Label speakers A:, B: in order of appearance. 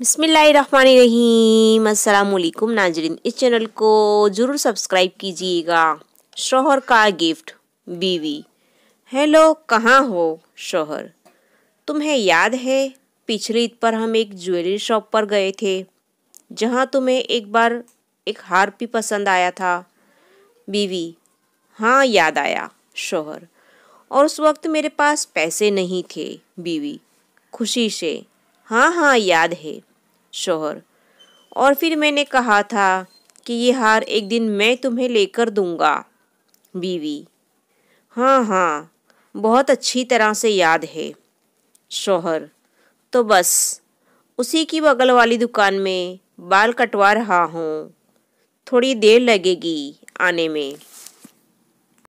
A: बसमीम अल्लाम नाजरीन इस चैनल को ज़रूर सब्सक्राइब कीजिएगा शोहर का गिफ्ट बीवी हेलो कहाँ हो शोहर तुम्हें याद है पिछली ईद पर हम एक ज्वेलरी शॉप पर गए थे जहाँ तुम्हें एक बार एक हार भी पसंद आया था बीवी हाँ याद आया शोहर और उस वक्त मेरे पास पैसे नहीं थे बीवी खुशी से हाँ हाँ याद है शोहर और फिर मैंने कहा था कि ये हार एक दिन मैं तुम्हें लेकर दूंगा बीवी हाँ हाँ बहुत अच्छी तरह से याद है शोहर तो बस उसी की बगल वाली दुकान में बाल कटवा रहा हूँ थोड़ी देर लगेगी आने में